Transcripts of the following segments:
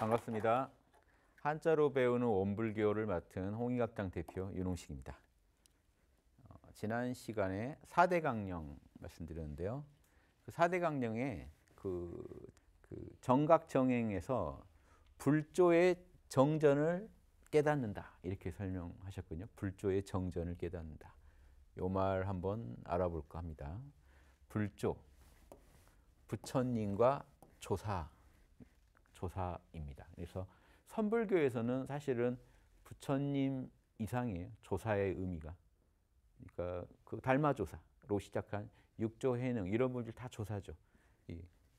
반갑습니다. 한자로 배우는 원불교를 맡은 홍익학당 대표 윤홍식입니다. 어, 지난 시간에 4대 강령 말씀드렸는데요. 그 4대 강령의 그, 그 정각정행에서 불조의 정전을 깨닫는다 이렇게 설명하셨군요. 불조의 정전을 깨닫는다. 요 말 한번 알아볼까 합니다. 불조 부처님과 조사 조사입니다. 그래서 선불교에서는 사실은 부처님 이상이 조사의 의미가. 그러니까 그 달마조사로 시작한 육조해능 이런 분들 다 조사죠.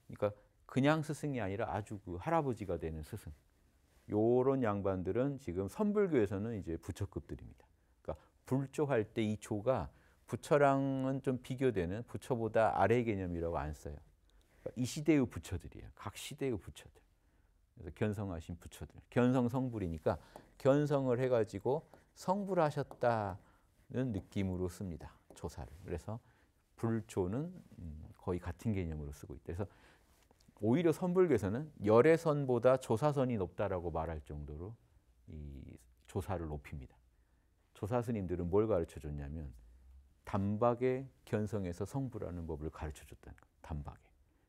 그러니까 그냥 스승이 아니라 아주 그 할아버지가 되는 스승. 요런 양반들은 지금 선불교에서는 이제 부처급들입니다. 그러니까 불조할 때 이 조가 부처랑은 좀 비교되는 부처보다 아래 개념이라고 안 써요. 그러니까 이 시대의 부처들이에요. 각 시대의 부처들. 그래서 견성하신 부처들, 견성 성불이니까 견성을 해가지고 성불하셨다는 느낌으로 씁니다. 조사를. 그래서 불조는 음, 거의 같은 개념으로 쓰고 있다. 그래서 오히려 선불교에서는 열애선보다 조사선이 높다라고 말할 정도로 이 조사를 높입니다. 조사 스님들은 뭘 가르쳐 줬냐면 단박에 견성에서 성불하는 법을 가르쳐 줬다는 거 단박에.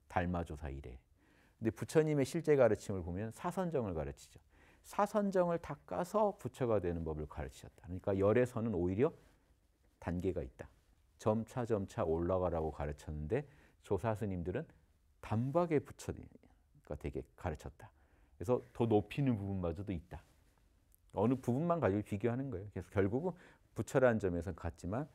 달마조사 이래 근데 부처님의 실제 가르침을 보면 사선정을 가르치죠. 사선정을 닦아서 부처가 되는 법을 가르치셨다. 그러니까 열에서는 오히려 단계가 있다. 점차 점차 올라가라고 가르쳤는데 조사 스님들은 단박에 부처가 되게 가르쳤다. 그래서 더 높이는 부분마저도 있다. 어느 부분만 가지고 비교하는 거예요. 그래서 결국은 부처라는 점에서 같지만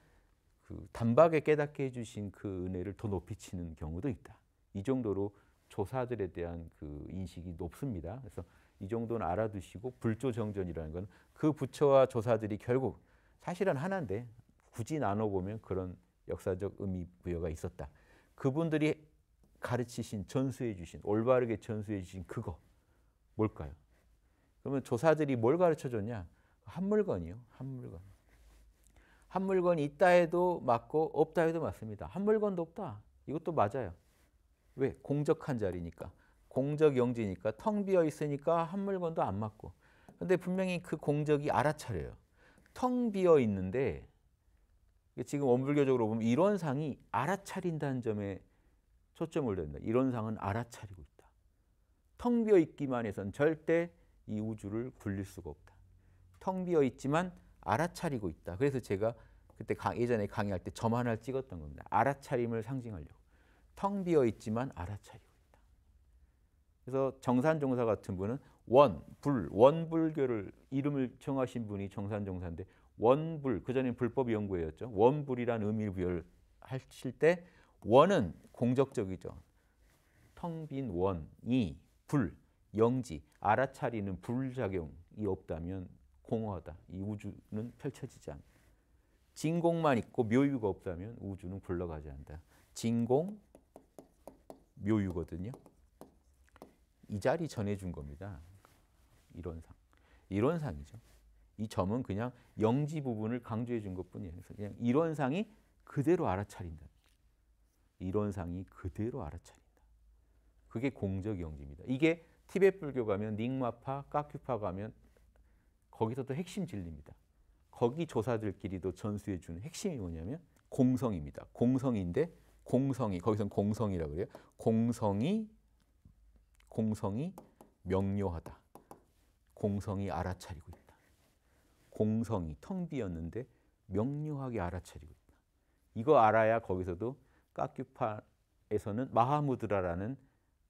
그 단박에 깨닫게 해주신 그 은혜를 더 높이 치는 경우도 있다. 이 정도로 조사들에 대한 그 인식이 높습니다. 그래서 이 정도는 알아두시고 불조정전이라는 건 그 부처와 조사들이 결국 사실은 하나인데 굳이 나눠보면 그런 역사적 의미 부여가 있었다. 그분들이 가르치신 전수해 주신 올바르게 전수해 주신 그거 뭘까요? 그러면 조사들이 뭘 가르쳐 줬냐? 한 물건이요. 한 물건. 한물건 있다 해도 맞고 없다 해도 맞습니다. 한 물건도 없다. 이것도 맞아요. 왜? 공적한 자리니까. 공적 영지니까 텅 비어 있으니까 한 물건도 안 맞고. 근데 분명히 그 공적이 알아차려요. 텅 비어 있는데 지금 원불교적으로 보면 이론상이 알아차린다는 점에 초점을 둔다. 이론상은 알아차리고 있다. 텅 비어 있기만 해선 절대 이 우주를 굴릴 수가 없다. 텅 비어 있지만 알아차리고 있다. 그래서 제가 그때 예전에 강의할 때 저만 할 찍었던 겁니다. 알아차림을 상징하려고. 텅 비어 있지만 알아차리고 있다. 그래서 정산종사 같은 분은 원, 불, 원불교를 이름을 정하신 분이 정산종사인데 원불, 그전엔 불법 연구회였죠. 원불이란 의미를 부여 하실 때 원은 공적적이죠. 텅 빈 원이 불, 영지, 알아차리는 불작용이 없다면 공허하다. 이 우주는 펼쳐지지 않다. 진공만 있고 묘유가 없다면 우주는 굴러가지 않다. 진공, 묘유거든요. 이 자리 전해준 겁니다. 이론상. 이론상이죠. 이 점은 그냥 영지 부분을 강조해 준 것뿐이에요. 그냥 이론상이 그대로 알아차린다. 이론상이 그대로 알아차린다. 그게 공적 영지입니다. 이게 티벳 불교 가면 닝마파, 까큐파 가면 거기서 또 핵심 진리입니다. 거기 조사들끼리도 전수해 주는 핵심이 뭐냐면 공성입니다. 공성인데 공성이 거기선 공성이라고 그래요. 공성이 공성이 명료하다. 공성이 알아차리고 있다. 공성이 텅 비었는데 명료하게 알아차리고 있다. 이거 알아야 거기서도 까큐파에서는 마하무드라라는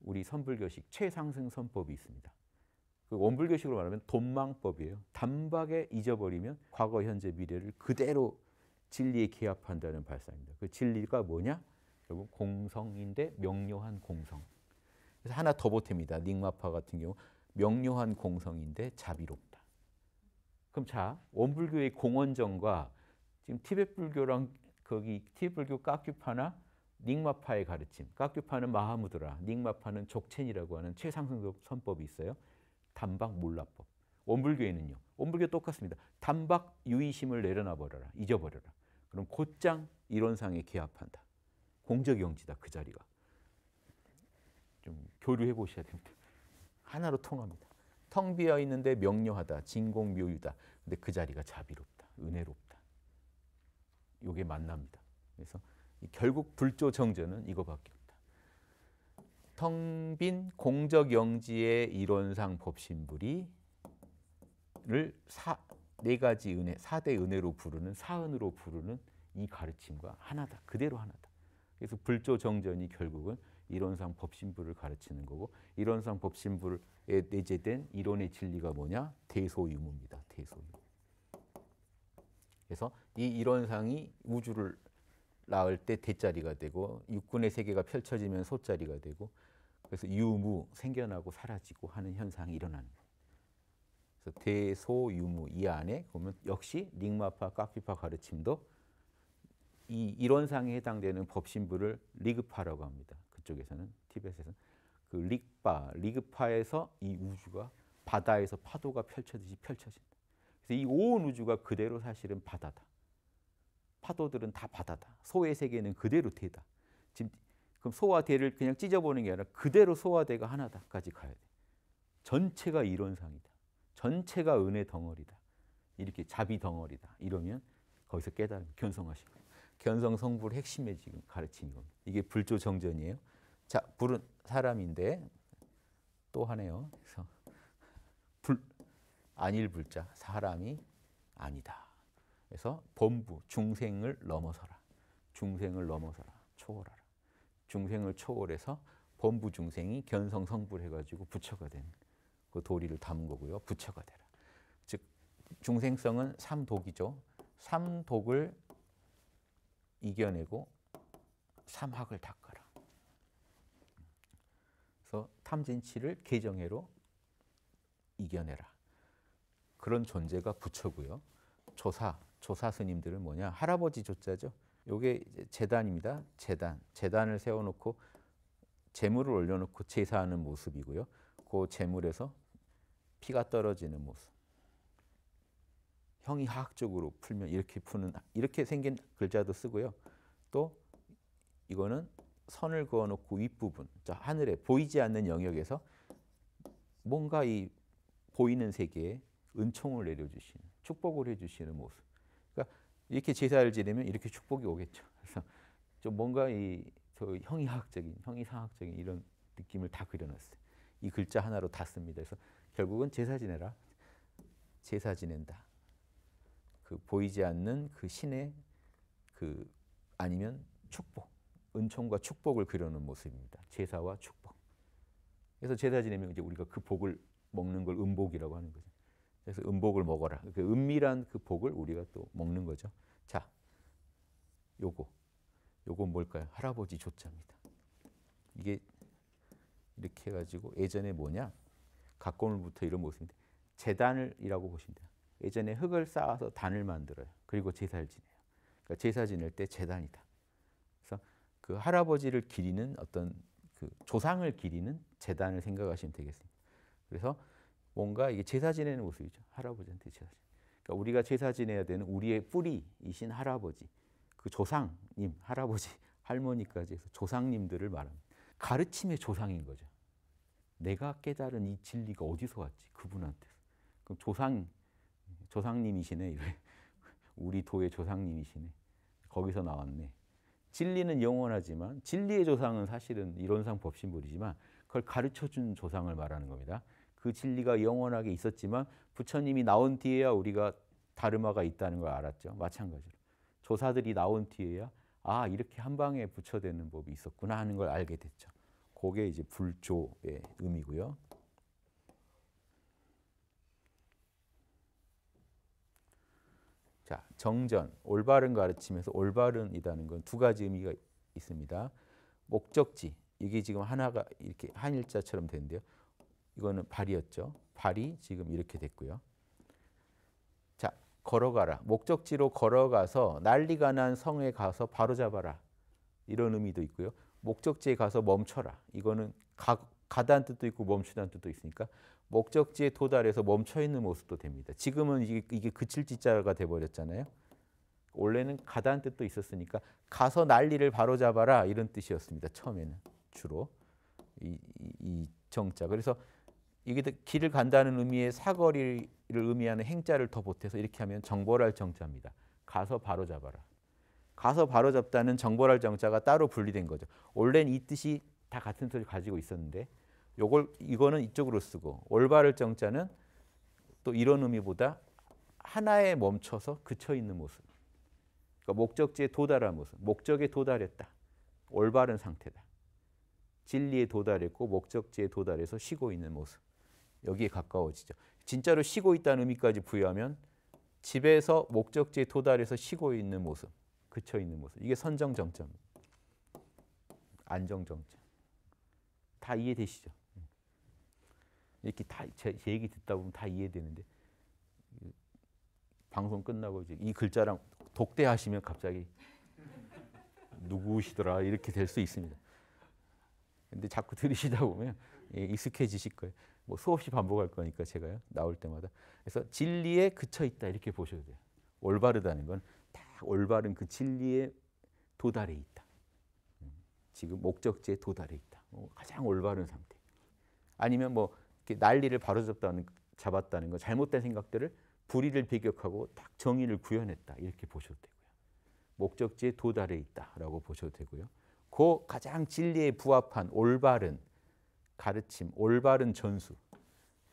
우리 선불교식 최상승 선법이 있습니다. 그 원불교식으로 말하면 돈망법이에요. 단박에 잊어버리면 과거, 현재, 미래를 그대로 진리에 기합한다는 발상입니다. 그 진리가 뭐냐? 여러분 공성인데 명료한 공성. 그래서 하나 더 보탭니다. 닉마파 같은 경우 명료한 공성인데 자비롭다. 그럼 자 원불교의 공원정과 지금 티벳 불교랑 거기 티벳 불교 까큐파나 닉마파의 가르침. 까큐파는 마하무드라, 닉마파는 족첸이라고 하는 최상승 선법이 있어요. 단박 몰라법. 원불교에는요. 원불교 똑같습니다. 단박 유의심을 내려놔버려라. 잊어버려라. 그럼 곧장 이론상에 개합한다. 공적 영지다 그 자리가. 좀 교류해 보셔야 됩니다. 하나로 통합니다. 텅 비어 있는데 명료하다, 진공묘유다. 근데 그 자리가 자비롭다, 은혜롭다. 요게 만납니다. 그래서 결국 불조 정제는 이거밖에 없다. 텅 빈 공적 영지의 이론상 법신불이를 사, 네 가지 은혜, 사대 은혜로 부르는 사은으로 부르는 이 가르침과 하나다. 그대로 하나다. 그래서 불조정전이 결국은 이론상 법신부를 가르치는 거고 이론상 법신부에 내재된 이론의 진리가 뭐냐? 대소유무입니다. 대소유. 그래서 이 이론상이 우주를 낳을 때 대자리가 되고 육군의 세계가 펼쳐지면 소자리가 되고 그래서 유무 생겨나고 사라지고 하는 현상이 일어나는 거예요. 그래서 대소유무 이 안에 보면 역시 링마파 카피파 가르침도 이 이론상에 해당되는 법신부를 리그파라고 합니다. 그쪽에서는 티벳에서는 그 리파, 리그파에서 이 우주가 바다에서 파도가 펼쳐지듯 펼쳐진다. 그래서 이 온 우주가 그대로 사실은 바다다. 파도들은 다 바다다. 소의 세계는 그대로 대다. 지금 그럼 소와 대를 그냥 찢어보는 게 아니라 그대로 소와 대가 하나다까지 가야 돼. 전체가 이론상이다. 전체가 은혜 덩어리다. 이렇게 자비 덩어리다. 이러면 거기서 깨달음, 견성하신 거 견성 성불 핵심의 지금 가르침는 겁니다. 이게 불조 정전이에요. 자, 불은 사람인데 또 하네요. 그래서 불 안일 불자 사람이 아니다. 그래서 범부 중생을 넘어서라. 중생을 넘어서라. 초월하라. 중생을 초월해서 범부 중생이 견성 성불 해가지고 부처가 된 그 도리를 담은 거고요. 부처가 되라. 즉 중생성은 삼독이죠. 삼독을 이겨내고 삼학을 닦아라. 그래서 탐진치를 개정해로 이겨내라. 그런 존재가 부처고요. 조사, 조사 스님들은 뭐냐? 할아버지 조자죠. 요게 재단입니다. 재단. 재단을 세워놓고 재물을 올려놓고 제사하는 모습이고요. 그 재물에서 피가 떨어지는 모습. 형이학적으로 화 풀면 이렇게 푸는 이렇게 생긴 글자도 쓰고요. 또 이거는 선을 그어놓고 윗부분, 자 하늘에 보이지 않는 영역에서 뭔가 이 보이는 세계에 은총을 내려주시는 축복을 해주시는 모습. 그러니까 이렇게 제사를 지내면 이렇게 축복이 오겠죠. 그래서 좀 뭔가 이 형이학적인, 형이상학적인 이런 느낌을 다 그려놨어요. 이 글자 하나로 다 씁니다. 그래서 결국은 제사 지내라, 제사 지낸다. 그 보이지 않는 그 신의 그 아니면 축복, 은총과 축복을 그려는 모습입니다. 제사와 축복. 그래서 제사 지내면 이제 우리가 그 복을 먹는 걸 음복이라고 하는 거죠. 그래서 음복을 먹어라. 그 은밀한 그 복을 우리가 또 먹는 거죠. 자, 요거, 요건 뭘까요? 할아버지 조자입니다. 이게 이렇게 해가지고 예전에 뭐냐? 각고물부터 이런 모습인데 재단을이라고 보시면 돼요. 예전에 흙을 쌓아서 단을 만들어요. 그리고 제사를 지내요. 그러니까 제사 지낼 때 제단이다. 그래서 그 할아버지를 기리는 어떤 그 조상을 기리는 제단을 생각하시면 되겠습니다. 그래서 뭔가 이게 제사 지내는 모습이죠. 할아버지한테 제사 지내. 그러니까 우리가 제사 지내야 되는 우리의 뿌리이신 할아버지, 그 조상님, 할아버지, 할머니까지 해서 조상님들을 말합니다. 가르침의 조상인 거죠. 내가 깨달은 이 진리가 어디서 왔지? 그분한테서. 그럼 조상 조상님이시네. 이래. 우리 도의 조상님이시네. 거기서 나왔네. 진리는 영원하지만 진리의 조상은 사실은 이론상 법신불이지만 그걸 가르쳐 준 조상을 말하는 겁니다. 그 진리가 영원하게 있었지만 부처님이 나온 뒤에야 우리가 다르마가 있다는 걸 알았죠. 마찬가지로. 조사들이 나온 뒤에야 아, 이렇게 한 방에 부처되는 법이 있었구나 하는 걸 알게 됐죠. 그게 이제 불조의 의미고요. 자, 정전, 올바른 가르침에서 올바른이라는 건 두 가지 의미가 있습니다. 목적지, 이게 지금 하나가 이렇게 한일자처럼 되는요 이거는 발이었죠. 발이 지금 이렇게 됐고요. 자, 걸어가라. 목적지로 걸어가서 난리가 난 성에 가서 바로 잡아라. 이런 의미도 있고요. 목적지에 가서 멈춰라. 이거는 가, 가다는 뜻도 있고 멈추다는 뜻도 있으니까 목적지에 도달해서 멈춰 있는 모습도 됩니다. 지금은 이게, 이게 그칠 짓자가 돼 버렸잖아요. 원래는 가다는 뜻도 있었으니까 가서 난리를 바로잡아라 이런 뜻이었습니다. 처음에는 주로 이, 이, 이 정자. 그래서 이게 길을 간다는 의미의 사거리를 의미하는 행자를 더 보태서 이렇게 하면 정벌할 정자입니다. 가서 바로잡아라. 가서 바로잡다는 정벌할 정자가 따로 분리된 거죠. 원래는 이 뜻이 다 같은 뜻을 가지고 있었는데 요걸 이거는 이쪽으로 쓰고 올바를 정자는 또 이런 의미보다 하나에 멈춰서 그쳐 있는 모습. 그러니까 목적지에 도달한 모습. 목적에 도달했다. 올바른 상태다. 진리에 도달했고 목적지에 도달해서 쉬고 있는 모습. 여기에 가까워지죠. 진짜로 쉬고 있다는 의미까지 부여하면 집에서 목적지에 도달해서 쉬고 있는 모습, 그쳐 있는 모습. 이게 선정 정점, 안정 정점. 다 이해되시죠? 이렇게 다, 제, 제 얘기 듣다 보면 다 이해되는데 방송 끝나고 이제 이 글자랑 독대하시면 갑자기 누구시더라 이렇게 될 수 있습니다. 근데 자꾸 들으시다 보면 익숙해지실 거예요. 뭐 수없이 반복할 거니까 제가요 나올 때마다 그래서 진리에 그쳐 있다 이렇게 보셔도 돼요. 올바르다는 건 딱 올바른 그 진리에 도달해 있다. 음, 지금 목적지에 도달해 있다. 뭐 가장 올바른 상태. 아니면 뭐 난리를 바로잡다는 잡았다는 거 잘못된 생각들을 불의를 배격하고 딱 정의를 구현했다 이렇게 보셔도 되고요. 목적지에 도달해 있다라고 보셔도 되고요. 그 가장 진리에 부합한 올바른 가르침, 올바른 전수,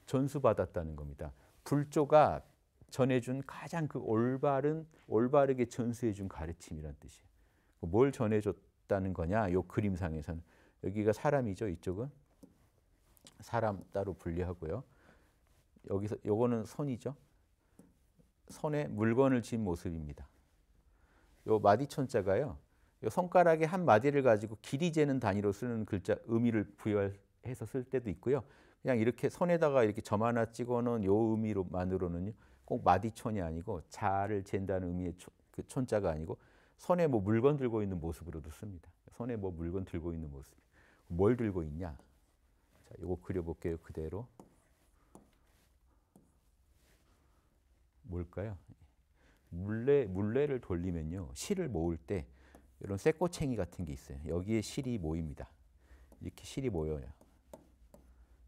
전수 받았다는 겁니다. 불조가 전해준 가장 그 올바른 올바르게 전수해준 가르침이란 뜻이에요. 뭘 전해줬다는 거냐? 요 그림상에서는 여기가 사람이죠. 이쪽은 사람 따로 분리하고요. 여기서 요거는 선이죠. 선에 물건을 쥔 모습입니다. 요 마디천자가요. 요 손가락의 한 마디를 가지고 길이 재는 단위로 쓰는 글자 의미를 부여해서 쓸 때도 있고요. 그냥 이렇게 선에다가 이렇게 점 하나 찍어놓은 요 의미로만으로는요. 꼭 마디촌이 아니고 자를 잰다는 의미의 초, 그 촌자가 아니고 선에 뭐 물건 들고 있는 모습으로도 씁니다. 선에 뭐 물건 들고 있는 모습. 뭘 들고 있냐? 자, 요거 그려볼게요. 그대로. 뭘까요? 물레, 물레를 돌리면요. 실을 모을 때 이런 쇠꼬챙이 같은 게 있어요. 여기에 실이 모입니다. 이렇게 실이 모여요.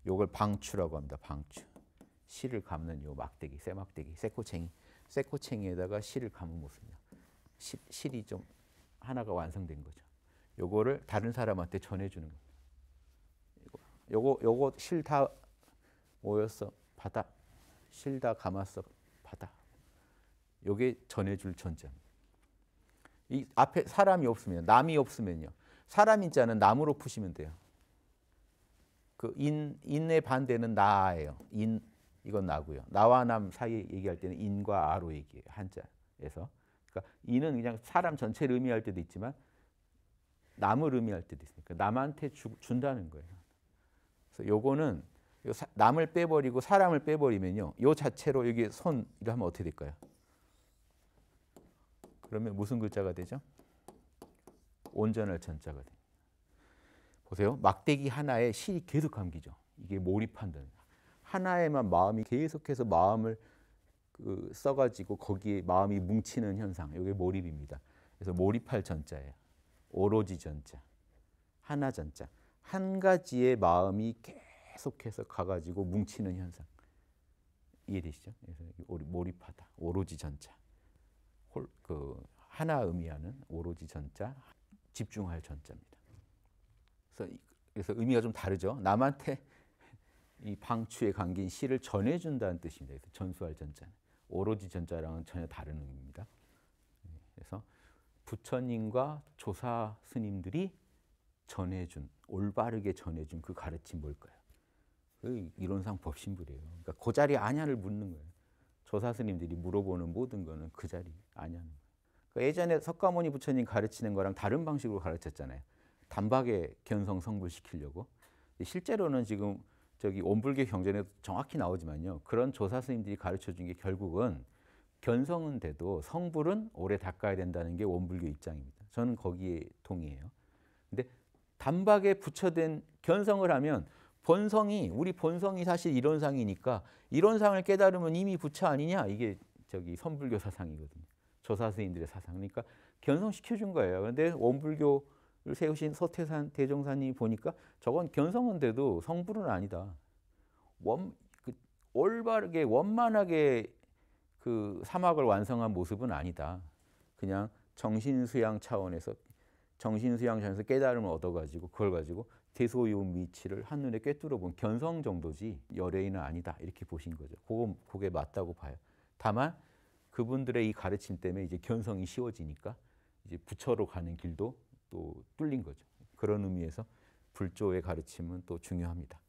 요걸 방추라고 합니다. 방추. 실을 감는 요 막대기, 쇠막대기, 쇠꼬챙이. 쇠꼬챙이에다가 실을 감은 모습이요 실이 좀 하나가 완성된 거죠. 요거를 다른 사람한테 전해주는 거예요. 요거 요거 실 다 모였어 바다 실다 감았어 바다 요게 전해줄 전쟁 이 앞에 사람이 없으면 남이 없으면요 사람 인자는 남으로 푸시면 돼요 그 인, 인의 반대는 나예요 인 이건 나고요 나와 남 사이 얘기할 때는 인과 아로 얘기 한자에서 그러니까 인은 그냥 사람 전체를 의미할 때도 있지만 남을 의미할 때도 있으니까 남한테 주, 준다는 거예요 그래서 요거는 남을 빼버리고 사람을 빼버리면요. 요 자체로 여기 손 이거 하면 어떻게 될까요? 그러면 무슨 글자가 되죠? 온전할 전자가 돼. 보세요. 막대기 하나에 실이 계속 감기죠. 이게 몰입한다는 하나에만 마음이 계속해서 마음을 그 써가지고 거기에 마음이 뭉치는 현상. 이게 몰입입니다. 그래서 몰입할 전자예요. 오로지 전자. 하나 전자. 한 가지의 마음이 계속해서 가가지고 뭉치는 현상. 이해되시죠? 그래서 몰입하다, 오로지 전자. 홀, 그 하나 의미하는 오로지 전자, 집중할 전자입니다. 그래서, 그래서 의미가 좀 다르죠. 남한테 이 방추에 감긴 시를 전해준다는 뜻입니다. 그래서 전수할 전자 오로지 전자랑은 전혀 다른 의미입니다. 네, 그래서 부처님과 조사 스님들이 전해준 올바르게 전해준 그 가르침 뭘까요? 그 이론상 법신불이에요. 그러니까 그 자리 아냐를 묻는 거예요. 조사스님들이 물어보는 모든 거는 그 자리 아냐는 거예요. 그러니까 예전에 석가모니 부처님 가르치는 거랑 다른 방식으로 가르쳤잖아요. 단박에 견성 성불시키려고. 실제로는 지금 저기 온불교 경전에도 정확히 나오지만요. 그런 조사스님들이 가르쳐 준 게 결국은 견성은 돼도 성불은 오래 닦아야 된다는 게 원불교 입장입니다. 저는 거기에 동의해요. 근데 단박에 부처된 견성을 하면 본성이 우리 본성이 사실 이론상이니까 이론상을 깨달으면 이미 부처 아니냐 이게 저기 선불교 사상이거든요. 조사 스님들의 사상. 그러니까 견성시켜 준 거예요. 그런데 원불교를 세우신 서태산 대종사님이 보니까 저건 견성은 돼도 성불은 아니다. 원, 그, 올바르게 원만하게 그 사막을 완성한 모습은 아니다. 그냥 정신수양 차원에서 정신수양전에서 깨달음을 얻어가지고 그걸 가지고 대소용 미치를 한눈에 꿰뚫어 본 견성 정도지 열애인은 아니다 이렇게 보신 거죠. 그거 그게 맞다고 봐요. 다만 그분들의 이 가르침 때문에 이제 견성이 쉬워지니까 이제 부처로 가는 길도 또 뚫린 거죠. 그런 의미에서 불조의 가르침은 또 중요합니다.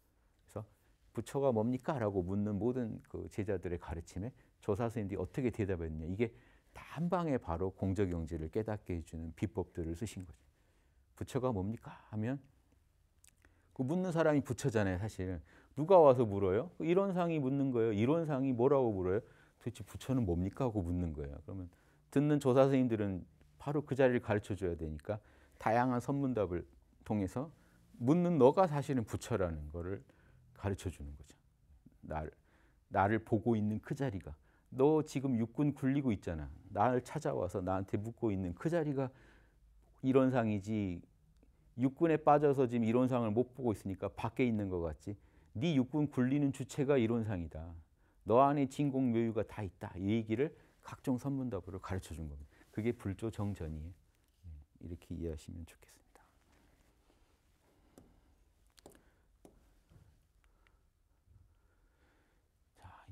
그래서 부처가 뭡니까? 라고 묻는 모든 그 제자들의 가르침에 조사 선생님들이 어떻게 대답했느냐. 이게 한 방에 바로 공적 영지를 깨닫게 해주는 비법들을 쓰신 거죠. 부처가 뭡니까 하면 그 묻는 사람이 부처잖아요, 사실. 누가 와서 물어요? 이론상이 묻는 거예요. 이론상이 뭐라고 물어요? 도대체 부처는 뭡니까 하고 묻는 거예요. 그러면 듣는 조사 선생님들은 바로 그 자리를 가르쳐 줘야 되니까 다양한 선문답을 통해서 묻는 너가 사실은 부처라는 거를 가르쳐 주는 거죠. 나를, 나를 보고 있는 그 자리가 너 지금 육군 굴리고 있잖아. 나를 찾아와서 나한테 묻고 있는 그 자리가 이론상이지 육군에 빠져서 지금 이론상을 못 보고 있으니까 밖에 있는 것 같지. 네 육군 굴리는 주체가 이론상이다. 너 안에 진공 묘유가 다 있다. 이 얘기를 각종 선문답으로 가르쳐 준 겁니다. 그게 불조 정전이에요. 네, 이렇게 이해하시면 좋겠습니다.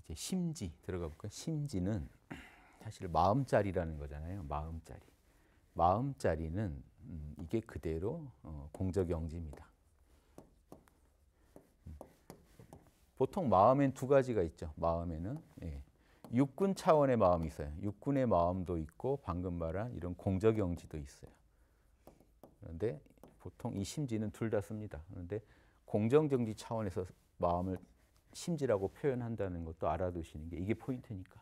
이제 심지 들어가 볼까요? 심지는 사실 마음자리라는 거잖아요. 마음자리. 마음자리는 음, 이게 그대로 어, 공적영지입니다. 음. 보통 마음엔 두 가지가 있죠. 마음에는 예. 육군 차원의 마음이 있어요. 육군의 마음도 있고 방금 말한 이런 공적영지도 있어요. 그런데 보통 이 심지는 둘 다 씁니다. 그런데 공정정지 차원에서 마음을 심지라고 표현한다는 것도 알아두시는 게 이게 포인트니까.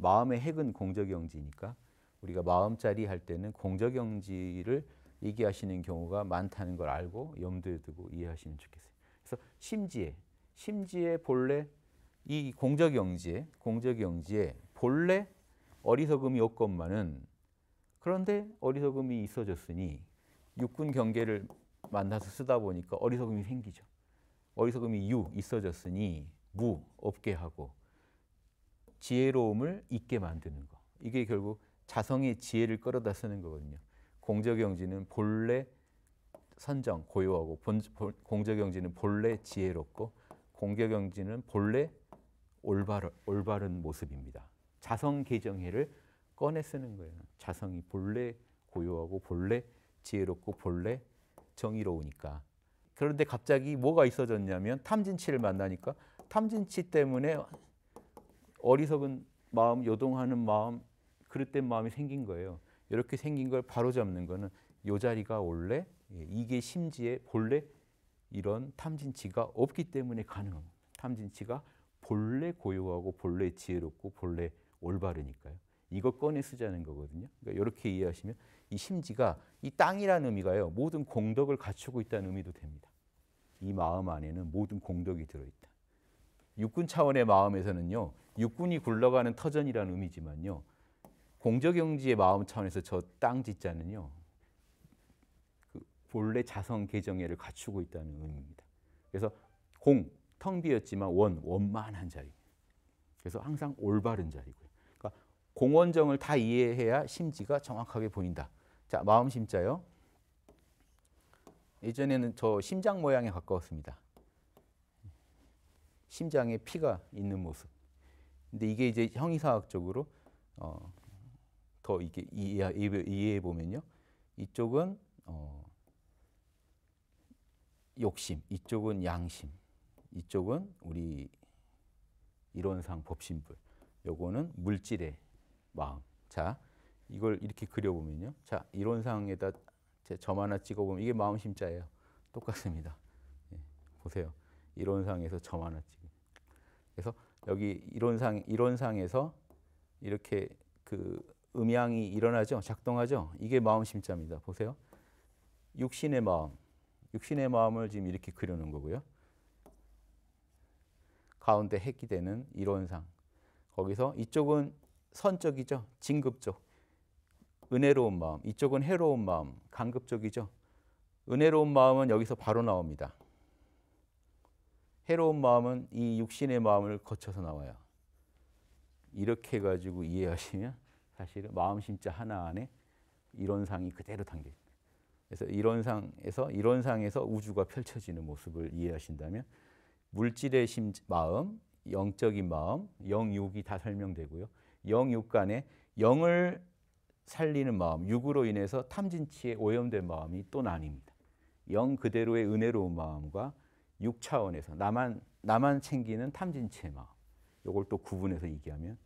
마음의 핵은 공적영지니까 우리가 마음짜리 할 때는 공적영지를 얘기하시는 경우가 많다는 걸 알고 염두에 두고 이해하시면 좋겠어요. 그래서 심지에 심지에 본래 이 공적영지에 공적영지에 본래 어리석음이 없건만은 그런데 어리석음이 있어졌으니 육군 경계를 만나서 쓰다 보니까 어리석음이 생기죠. 어리석음이 유 있어졌으니 무 없게 하고 지혜로움을 있게 만드는 거. 이게 결국 자성의 지혜를 끌어다 쓰는 거거든요. 공적영지는 본래 선정 고요하고 본, 본, 공적영지는 본래 지혜롭고 공적영지는 본래 올바른, 올바른 모습입니다. 자성 개정해를 꺼내 쓰는 거예요. 자성이 본래 고요하고 본래 지혜롭고 본래 정의로우니까 그런데 갑자기 뭐가 있어졌냐면 탐진치를 만나니까 탐진치 때문에 어리석은 마음, 요동하는 마음, 그릇된 마음이 생긴 거예요. 이렇게 생긴 걸 바로잡는 거는 이 자리가 원래 예, 이게 심지에 본래 이런 탐진치가 없기 때문에 가능한 탐진치가 본래 고요하고 본래 지혜롭고 본래 올바르니까요. 이거 꺼내 쓰자는 거거든요. 그러니까 이렇게 이해하시면 이 심지가 이 땅이라는 의미가요. 모든 공덕을 갖추고 있다는 의미도 됩니다. 이 마음 안에는 모든 공덕이 들어있다. 육군 차원의 마음에서는요, 육군이 굴러가는 터전이라는 의미지만요, 공적영지의 마음 차원에서 저 땅 짓자는요, 그 본래 자성 개정애를 갖추고 있다는 의미입니다. 그래서 공, 텅 비었지만 원, 원만한 자리. 그래서 항상 올바른 자리고요. 그러니까 공원정을 다 이해해야 심지가 정확하게 보인다. 자, 마음 심자요. 예전에는 저 심장 모양에 가까웠습니다. 심장에 피가 있는 모습. 근데 이게 이제 형이사학적으로 어, 더 이게 이해해 보면요. 이쪽은 어, 욕심, 이쪽은 양심, 이쪽은 우리 이론상 법신불, 요거는 물질의 마음. 자, 이걸 이렇게 그려보면요. 자, 이론상에다 제점 하나 찍어보면 이게 마음심자예요. 똑같습니다. 예, 보세요. 이론상에서 점 하나 찍. 그래서 여기 이론상 이론상에서 이렇게 그 음양이 일어나죠. 작동하죠. 이게 마음심자입니다. 보세요. 육신의 마음. 육신의 마음을 지금 이렇게 그려놓은 거고요. 가운데 핵이 되는 이론상. 거기서 이쪽은 선적이죠. 진급적. 은혜로운 마음, 이쪽은 해로운 마음, 간급적이죠. 은혜로운 마음은 여기서 바로 나옵니다. 해로운 마음은 이 육신의 마음을 거쳐서 나와요. 이렇게 가지고 이해하시면 사실은 마음 심자 하나 안에 이론상이 그대로 담겨 있다. 그래서 이론상에서 이론상에서 우주가 펼쳐지는 모습을 이해하신다면 물질의 심 마음, 영적인 마음, 영육이 다 설명되고요. 영육 간에 영을 살리는 마음, 육으로 인해서 탐진치에 오염된 마음이 또 나뉩니다. 영 그대로의 은혜로운 마음과 육 차원에서 나만 나만 챙기는 탐진치의 마음. 요걸 또 구분해서 얘기하면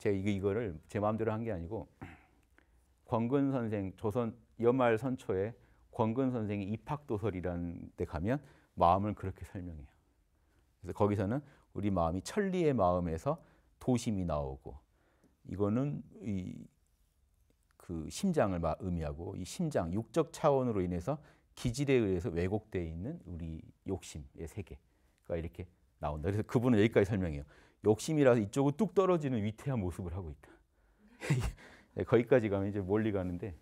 제가 이거를 제 마음대로 한 게 아니고 권근 선생 조선 연말 선초에 권근 선생이 입학 도설이라는 데 가면 마음을 그렇게 설명해요. 그래서 거기서는 우리 마음이 천리의 마음에서 도심이 나오고 이거는 이그 심장을 막 의미하고 이 심장 육적 차원으로 인해서 기질에 의해서 왜곡되어 있는 우리 욕심의 세계가 이렇게 나온다. 그래서 그분은 여기까지 설명해요. 욕심이라서 이쪽으로 뚝 떨어지는 위태한 모습을 하고 있다. 네, 거기까지 가면 이제 멀리 가는데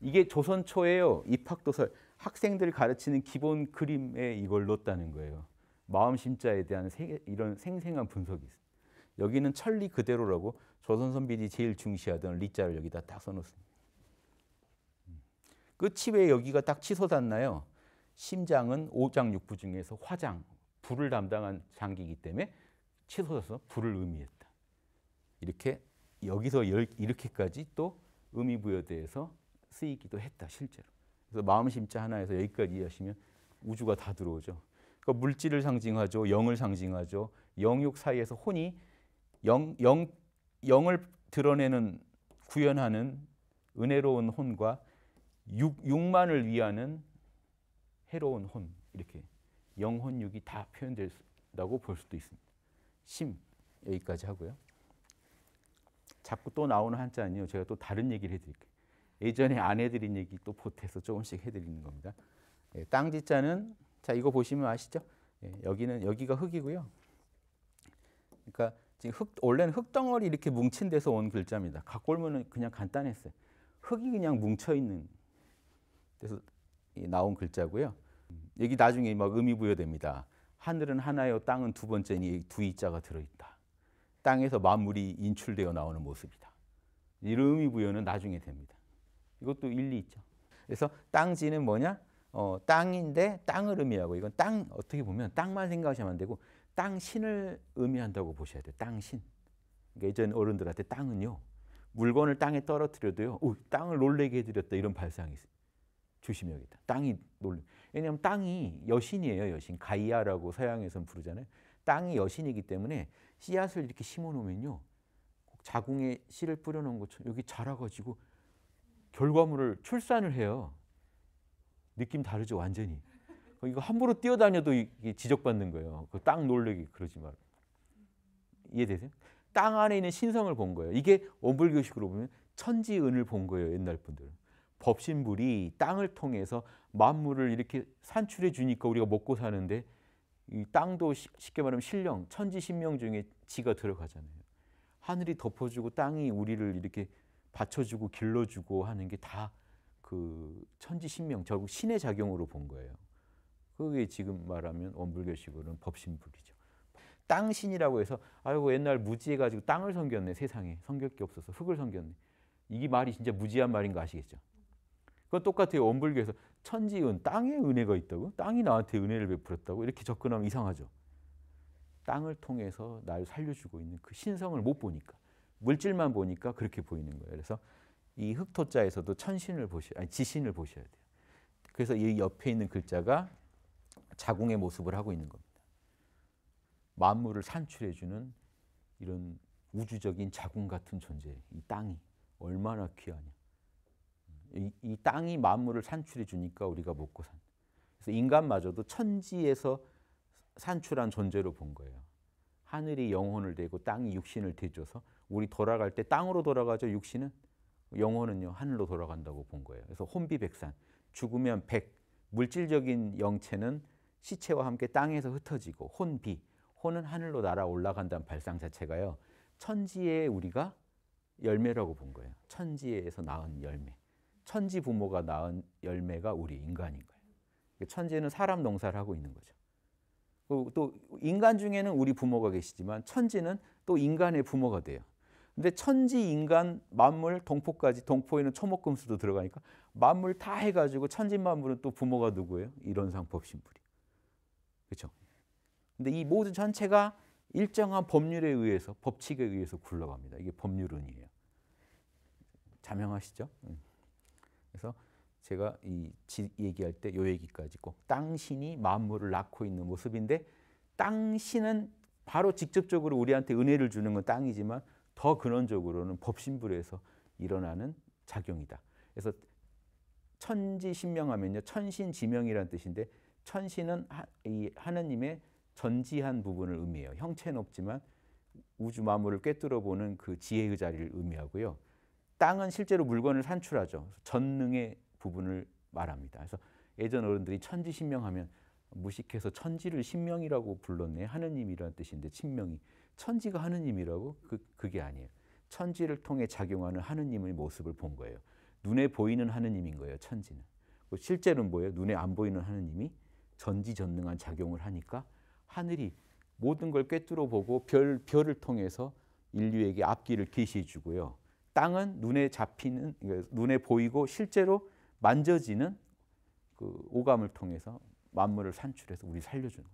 이게 조선 초에요. 입학도설 학생들을 가르치는 기본 그림에 이걸 넣었다는 거예요. 마음 심자에 대한 세, 이런 생생한 분석이 있어요. 여기는 천리 그대로라고 조선 선비들이 제일 중시하던 리자를 여기다 딱 써놓습니다. 음. 끝이 왜 여기가 딱 치솟았나요? 심장은 오장육부 중에서 화장, 불을 담당한 장기이기 때문에 치솟아서 불을 의미했다. 이렇게 여기서 이렇게까지 또 의미 부여돼서 쓰이기도 했다 실제로. 그래서 마음 심자 하나에서 여기까지 하시면 우주가 다 들어오죠. 그러니까 물질을 상징하죠, 영을 상징하죠. 영육 사이에서 혼이 영, 영, 영을 드러내는 구현하는 은혜로운 혼과 육, 육만을 위하는 해로운 혼 이렇게 영혼 육이 다 표현된다고 볼 수도 있습니다. 심 여기까지 하고요. 자꾸 또 나오는 한자 아니요. 제가 또 다른 얘기를 해드릴게요. 예전에 안 해드린 얘기 또 보태서 조금씩 해드리는 겁니다. 예, 땅지자는 자 이거 보시면 아시죠? 예, 여기는 여기가 흙이고요. 그러니까 지금 흙, 원래는 흙덩어리 이렇게 뭉친 데서 온 글자입니다. 각골문은 그냥 간단했어요. 흙이 그냥 뭉쳐있는 데서 나온 글자고요. 여기 나중에 막 의미 부여됩니다. 하늘은 하나요, 땅은 두 번째니 두 이자가 들어있다. 땅에서 만물이 인출되어 나오는 모습이다. 이런 의미 부여는 나중에 됩니다. 이것도 일리 있죠. 그래서 땅지는 뭐냐? 어, 땅인데 땅을 의미하고 이건 땅 어떻게 보면 땅만 생각하시면 안 되고 땅 신을 의미한다고 보셔야 돼요. 땅 신. 그러니까 예전 어른들한테 땅은요. 물건을 땅에 떨어뜨려도요. 오, 땅을 놀래게 해드렸다 이런 발상이 있어요. 조심히 여기다. 땅이 놀래. 왜냐하면 땅이 여신이에요. 여신. 가이아라고 서양에선 부르잖아요. 땅이 여신이기 때문에 씨앗을 이렇게 심어놓으면요. 자궁에 씨를 뿌려놓은 것처럼 여기 자라가지고 결과물을 출산을 해요. 느낌 다르죠, 완전히. 뭐 이거 함부로 뛰어다녀도 지적받는 거예요. 그 땅 놀래기 그러지 말 이해되세요? 땅 안에 있는 신성을 본 거예요. 이게 원불교식으로 보면 천지은을 본 거예요. 옛날 분들. 법신불이 땅을 통해서 만물을 이렇게 산출해 주니까 우리가 먹고 사는데 이 땅도 쉽게 말하면 신령, 천지신명 중에 지가 들어가잖아요. 하늘이 덮어주고 땅이 우리를 이렇게 받쳐주고 길러주고 하는 게 다 그 천지신명, 결국 신의 작용으로 본 거예요. 그게 지금 말하면 원불교식으로는 법신불이죠. 땅신이라고 해서 아이고 옛날 무지해가지고 땅을 섬겼네 세상에 섬길 게 없어서 흙을 섬겼네 이게 말이 진짜 무지한 말인 거 아시겠죠? 그건 똑같아요 원불교에서 천지은 땅에 은혜가 있다고 땅이 나한테 은혜를 베풀었다고 이렇게 접근하면 이상하죠. 땅을 통해서 날 살려주고 있는 그 신성을 못 보니까 물질만 보니까 그렇게 보이는 거예요. 그래서 이 흑토자에서도 천신을 보셔 아니 지신을 보셔야 돼요. 그래서 이 옆에 있는 글자가 자궁의 모습을 하고 있는 겁니다. 만물을 산출해주는 이런 우주적인 자궁 같은 존재, 이 땅이 얼마나 귀하냐. 이, 이 땅이 만물을 산출해 주니까 우리가 먹고 산. 그래서 인간마저도 천지에서 산출한 존재로 본 거예요. 하늘이 영혼을 대고 땅이 육신을 대줘서 우리 돌아갈 때 땅으로 돌아가죠. 육신은 영혼은요 하늘로 돌아간다고 본 거예요. 그래서 혼비백산. 죽으면 백 물질적인 영체는 시체와 함께 땅에서 흩어지고 혼비, 혼은 하늘로 날아 올라간다는 발상 자체가요. 천지에 우리가 열매라고 본 거예요. 천지에서 낳은 열매. 천지 부모가 낳은 열매가 우리 인간인 거예요. 그러니까 천지는 사람 농사를 하고 있는 거죠. 그 또 인간 중에는 우리 부모가 계시지만 천지는 또 인간의 부모가 돼요. 근데 천지 인간 만물 동포까지 동포에는 초목금수도 들어가니까 만물 다 해가지고 천지 만물은 또 부모가 누구예요? 이론상 법신불. 그렇죠? 근데 이 모든 전체가 일정한 법률에 의해서 법칙에 의해서 굴러갑니다. 이게 법률론이에요. 자명하시죠? 음. 그래서 제가 이 얘기할 때 요 얘기까지 꼭 땅신이 만물을 낳고 있는 모습인데 땅신은 바로 직접적으로 우리한테 은혜를 주는 건 땅이지만 더 근원적으로는 법신불에서 일어나는 작용이다. 그래서 천지신명하면요. 천신지명이라는 뜻인데 천신은 하, 하나님의 전지한 부분을 의미해요. 형체는 없지만 우주 만물을 꿰뚫어 보는 그 지혜의 자리를 의미하고요. 땅은 실제로 물건을 산출하죠. 전능의 부분을 말합니다. 그래서 예전 어른들이 천지 신명하면 무식해서 천지를 신명이라고 불렀네. 하느님이라는 뜻인데 신명이 천지가 하느님이라고 그, 그게 아니에요. 천지를 통해 작용하는 하느님의 모습을 본 거예요. 눈에 보이는 하느님인 거예요. 천지는. 실제로는 뭐예요? 눈에 안 보이는 하느님이 전지전능한 작용을 하니까 하늘이 모든 걸 꿰뚫어 보고 별 별을 통해서 인류에게 앞길을 계시해 주고요. 땅은 눈에 잡히는 그러니까 눈에 보이고 실제로 만져지는 그 오감을 통해서 만물을 산출해서 우리 살려주는.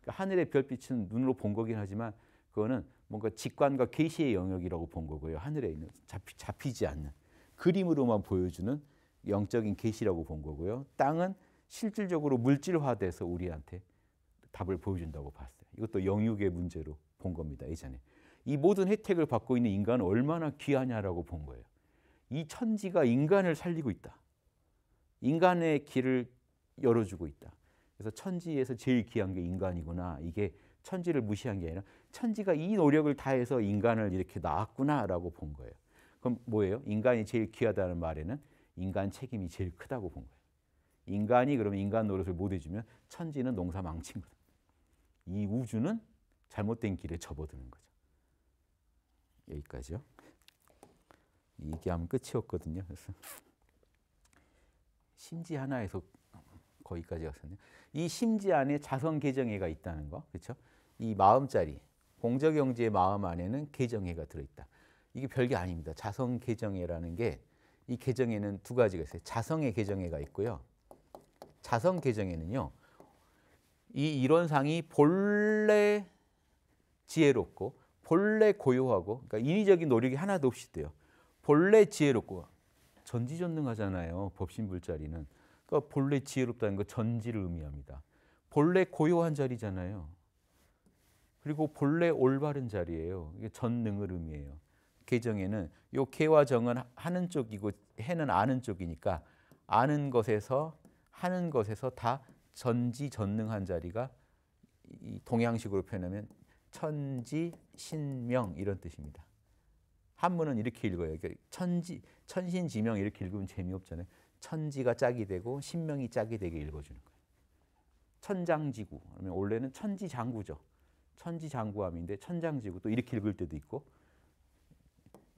그러니까 하늘의 별빛은 눈으로 본 거긴 하지만 그거는 뭔가 직관과 계시의 영역이라고 본 거고요. 하늘에 있는 잡히, 지 않는 그림으로만 보여주는 영적인 계시라고 본 거고요. 땅은 실질적으로 물질화돼서 우리한테 답을 보여준다고 봤어요. 이것도 영육의 문제로 본 겁니다. 예전에. 이 모든 혜택을 받고 있는 인간은 얼마나 귀하냐라고 본 거예요. 이 천지가 인간을 살리고 있다. 인간의 길을 열어주고 있다. 그래서 천지에서 제일 귀한 게 인간이구나. 이게 천지를 무시한 게 아니라 천지가 이 노력을 다해서 인간을 이렇게 낳았구나라고 본 거예요. 그럼 뭐예요? 인간이 제일 귀하다는 말에는 인간 책임이 제일 크다고 본 거예요. 인간이 그러면 인간 노릇을 못 해주면 천지는 농사 망친 거다. 이 우주는 잘못된 길에 접어드는 거죠. 여기까지요. 이게 하면 끝이었거든요. 그래서 심지 하나에서 거기까지 갔었네요. 이 심지 안에 자성 계정애가 있다는 거, 그렇죠? 이 마음자리, 공적영지의 마음 안에는 계정애가 들어있다. 이게 별게 아닙니다. 자성 계정애라는 게 이 계정에는 두 가지가 있어요. 자성의 계정애가 있고요. 자성 계정에는요이 이론상이 본래 지혜롭고 본래 고요하고 그러니까 인위적인 노력이 하나도 없이 돼요. 본래 지혜롭고 전지전능하잖아요. 법신불자리는. 그러니까 본래 지혜롭다는 거 전지를 의미합니다. 본래 고요한 자리잖아요. 그리고 본래 올바른 자리예요. 이게 전능을 의미해요. 개정에는 요 개와 정은 하는 쪽이고 해는 아는 쪽이니까 아는 것에서 하는 것에서 다 전지전능한 자리가 동양식으로 표현하면 천지 신명 이런 뜻입니다. 한문은 이렇게 읽어요. 천지 천신지명 이렇게 읽으면 재미없잖아요. 천지가 짝이 되고 신명이 짝이 되게 읽어주는 거예요. 천장지구 그러면 원래는 천지장구죠. 천지장구함인데 천장지구 또 이렇게 읽을 때도 있고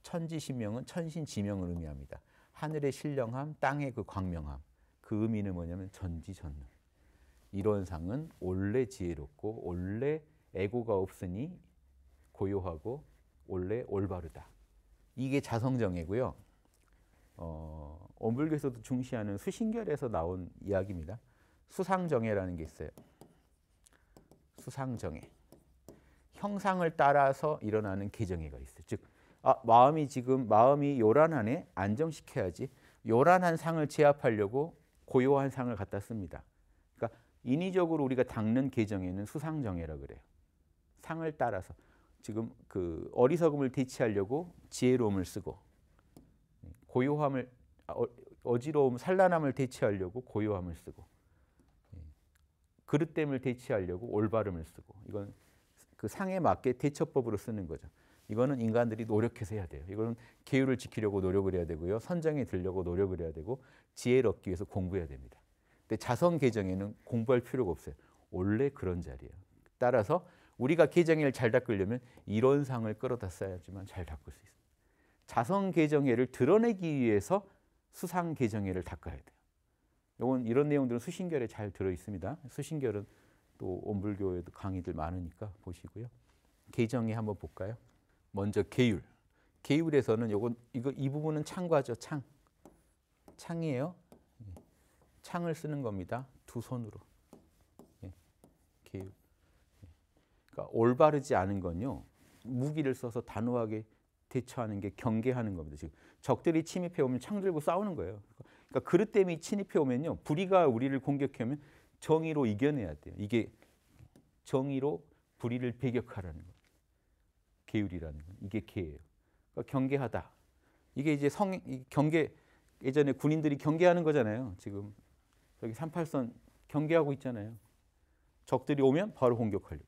천지신명은 천신지명을 의미합니다. 하늘의 신령함, 땅의 그 광명함. 그 의미는 뭐냐면 전지전능. 이론상은 원래 지혜롭고 원래 에고가 없으니 고요하고 원래 올바르다. 이게 자성정애고요. 어, 원불교에서도 중시하는 수신결에서 나온 이야기입니다. 수상정애라는 게 있어요. 수상정애. 형상을 따라서 일어나는 개정애가 있어요. 즉, 아, 마음이 지금 마음이 요란하네. 안정시켜야지. 요란한 상을 제압하려고 고요한 상을 갖다 씁니다. 그러니까 인위적으로 우리가 닦는 계정에는 수상정예라 그래요. 상을 따라서 지금 그 어리석음을 대치하려고 지혜로움을 쓰고 고요함을 아, 어, 어지러움, 산란함을 대체하려고 고요함을 쓰고 그릇됨을 대체하려고 올바름을 쓰고 이건 그 상에 맞게 대처법으로 쓰는 거죠. 이거는 인간들이 노력해서 해야 돼요. 이거는 계율을 지키려고 노력을 해야 되고요. 선장에 들려고 노력을 해야 되고 지혜를 얻기 위해서 공부해야 됩니다. 근데 자선 개정에는 공부할 필요가 없어요. 원래 그런 자리예요. 따라서 우리가 개정회잘 닦으려면 이런 상을 끌어다 써야지만 잘 닦을 수있습니 자선 개정회를 드러내기 위해서 수상 개정회를 닦아야 돼요. 요건 이런 내용들은 수신결에 잘 들어 있습니다. 수신결은 또 온불교에도 강의들 많으니까 보시고요. 개정회 한번 볼까요? 먼저 계율. 계율에서는 요건 이거 이 부분은 창과죠. 창. 창이에요. 창을 쓰는 겁니다. 두 손으로. 예. 계율. 예. 그러니까 올바르지 않은 건요. 무기를 써서 단호하게 대처하는 게 경계하는 겁니다. 지금 적들이 침입해 오면 창 들고 싸우는 거예요. 그러니까 그릇됨이 침입해 오면요. 불의가 우리를 공격해 오면 정의로 이겨내야 돼요. 이게 정의로 불의를 배격하라는 거예요. 계율이라는 거예요. 이게 계예요. 그러니까 경계하다. 이게 이제 성 경계 예전에 군인들이 경계하는 거잖아요. 지금 여기 38선 경계하고 있잖아요. 적들이 오면 바로 공격하려고.